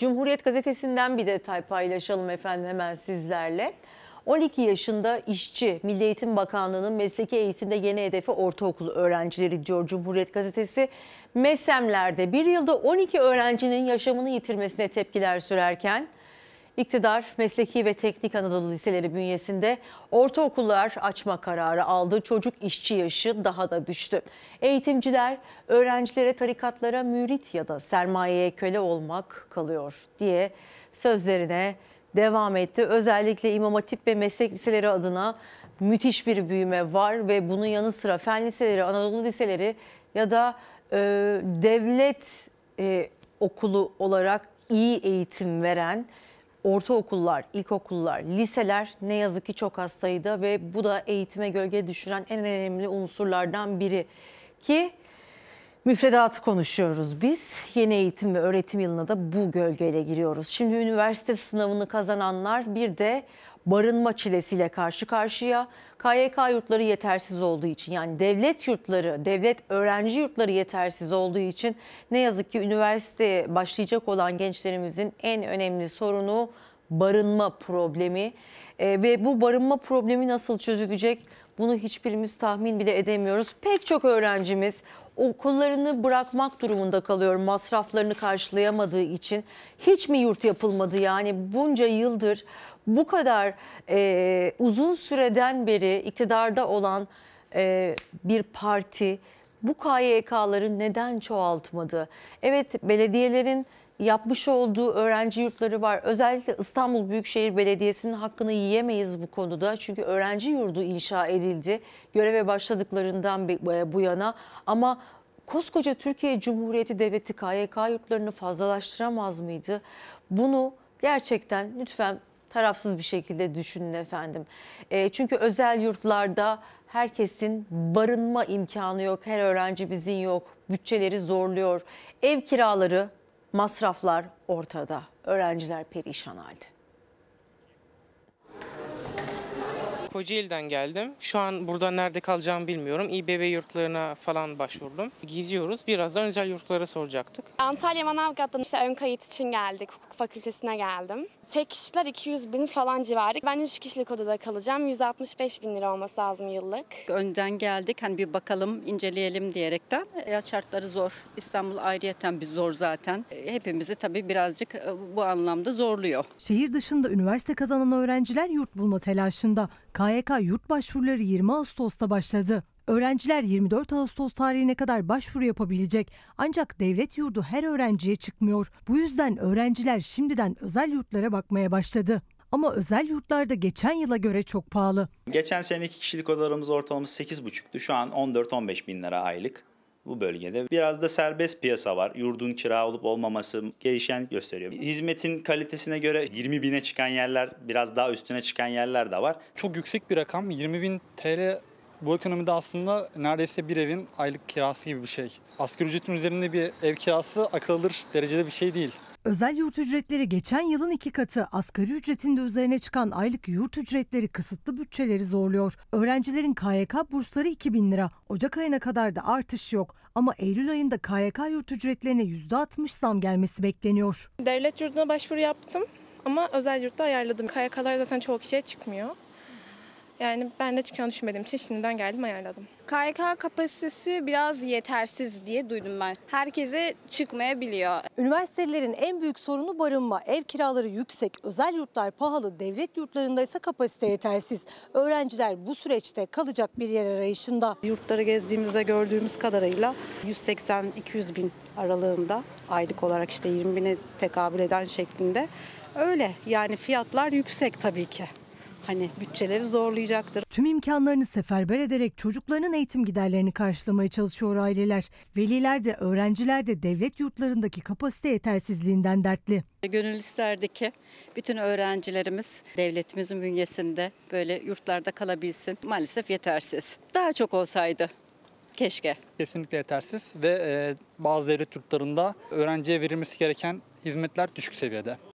Cumhuriyet Gazetesi'nden bir detay paylaşalım efendim hemen sizlerle. 12 yaşında işçi, Milli Eğitim Bakanlığı'nın mesleki eğitimde yeni hedefi ortaokul öğrencileri diyor Cumhuriyet Gazetesi. Mesemlerde bir yılda 12 öğrencinin yaşamını yitirmesine tepkiler sürerken İktidar Mesleki ve Teknik Anadolu Liseleri bünyesinde ortaokullar açma kararı aldı. Çocuk işçi yaşı daha da düştü. Eğitimciler öğrencilere tarikatlara mürit ya da sermayeye köle olmak kalıyor diye sözlerine devam etti. Özellikle İmam Hatip ve Meslek Liseleri adına müthiş bir büyüme var ve bunun yanı sıra fen liseleri, Anadolu liseleri ya da e, devlet e, okulu olarak iyi eğitim veren ortaokullar, ilkokullar, liseler ne yazık ki çok hastaydı ve bu da eğitime gölge düşüren en önemli unsurlardan biri ki Müfredatı konuşuyoruz biz. Yeni eğitim ve öğretim yılına da bu gölgeyle giriyoruz. Şimdi üniversite sınavını kazananlar bir de barınma çilesiyle karşı karşıya. KYK yurtları yetersiz olduğu için yani devlet yurtları, devlet öğrenci yurtları yetersiz olduğu için ne yazık ki üniversiteye başlayacak olan gençlerimizin en önemli sorunu barınma problemi. E, ve bu barınma problemi nasıl çözülecek? Bunu hiçbirimiz tahmin bile edemiyoruz. Pek çok öğrencimiz okullarını bırakmak durumunda kalıyor masraflarını karşılayamadığı için. Hiç mi yurt yapılmadı yani bunca yıldır bu kadar e, uzun süreden beri iktidarda olan e, bir parti bu KYK'ları neden çoğaltmadı? Evet belediyelerin yapmış olduğu öğrenci yurtları var. Özellikle İstanbul Büyükşehir Belediyesi'nin hakkını yiyemeyiz bu konuda. Çünkü öğrenci yurdu inşa edildi göreve başladıklarından e, bu yana ama koskoca Türkiye Cumhuriyeti Devleti KYK yurtlarını fazlalaştıramaz mıydı? Bunu gerçekten lütfen tarafsız bir şekilde düşünün efendim. E, çünkü özel yurtlarda herkesin barınma imkanı yok. Her öğrenci bizim yok. Bütçeleri zorluyor. Ev kiraları Masraflar ortada. Öğrenciler perişan halde. Kocaeli'den geldim. Şu an burada nerede kalacağımı bilmiyorum. İBB yurtlarına falan başvurdum. Gidiyoruz. Birazdan özel yurtlara soracaktık. Antalya Manavgat'tan işte ön kayıt için geldik. Hukuk fakültesine geldim. Tek kişiler 200 bin falan civarı. Ben 3 kişilik odada kalacağım. 165 bin lira olması lazım yıllık. Önden geldik. Hani bir bakalım, inceleyelim diyerekten. E, ya şartları zor. İstanbul ayrıyeten bir zor zaten. E, hepimizi tabii birazcık e, bu anlamda zorluyor. Şehir dışında üniversite kazanan öğrenciler yurt bulma telaşında. KYK yurt başvuruları 20 Ağustos'ta başladı. Öğrenciler 24 Ağustos tarihine kadar başvuru yapabilecek. Ancak devlet yurdu her öğrenciye çıkmıyor. Bu yüzden öğrenciler şimdiden özel yurtlara bakmaya başladı. Ama özel yurtlarda geçen yıla göre çok pahalı. Geçen seneki kişilik odalarımız ortalaması 8,5'tü. Şu an 14-15 bin lira aylık bu bölgede. Biraz da serbest piyasa var. Yurdun kira olup olmaması gelişen gösteriyor. Hizmetin kalitesine göre 20 bine çıkan yerler, biraz daha üstüne çıkan yerler de var. Çok yüksek bir rakam. 20 bin TL bu ekonomide aslında neredeyse bir evin aylık kirası gibi bir şey. Asgari ücretin üzerinde bir ev kirası akıl alır derecede bir şey değil. Özel yurt ücretleri geçen yılın iki katı, asgari ücretinde üzerine çıkan aylık yurt ücretleri kısıtlı bütçeleri zorluyor. Öğrencilerin KYK bursları 2000 lira. Ocak ayına kadar da artış yok. Ama Eylül ayında KYK yurt ücretlerine %60 zam gelmesi bekleniyor. Devlet yurduna başvuru yaptım ama özel yurtta ayarladım. KYK'lar zaten çok kişiye çıkmıyor. Yani ben de çıkacağını düşünmediğim için şimdiden geldim ayarladım. KYK kapasitesi biraz yetersiz diye duydum ben. Herkese çıkmayabiliyor. Üniversitelerin en büyük sorunu barınma. Ev kiraları yüksek, özel yurtlar pahalı, devlet yurtlarında ise kapasite yetersiz. Öğrenciler bu süreçte kalacak bir yer arayışında. Yurtları gezdiğimizde gördüğümüz kadarıyla 180-200 bin aralığında aylık olarak işte 20 bine tekabül eden şeklinde. Öyle yani fiyatlar yüksek tabii ki hani bütçeleri zorlayacaktır. Tüm imkanlarını seferber ederek çocuklarının eğitim giderlerini karşılamaya çalışıyor aileler. Veliler de öğrenciler de devlet yurtlarındaki kapasite yetersizliğinden dertli. Gönül ki bütün öğrencilerimiz devletimizin bünyesinde böyle yurtlarda kalabilsin. Maalesef yetersiz. Daha çok olsaydı keşke. Kesinlikle yetersiz ve e, bazı devlet yurtlarında öğrenciye verilmesi gereken hizmetler düşük seviyede.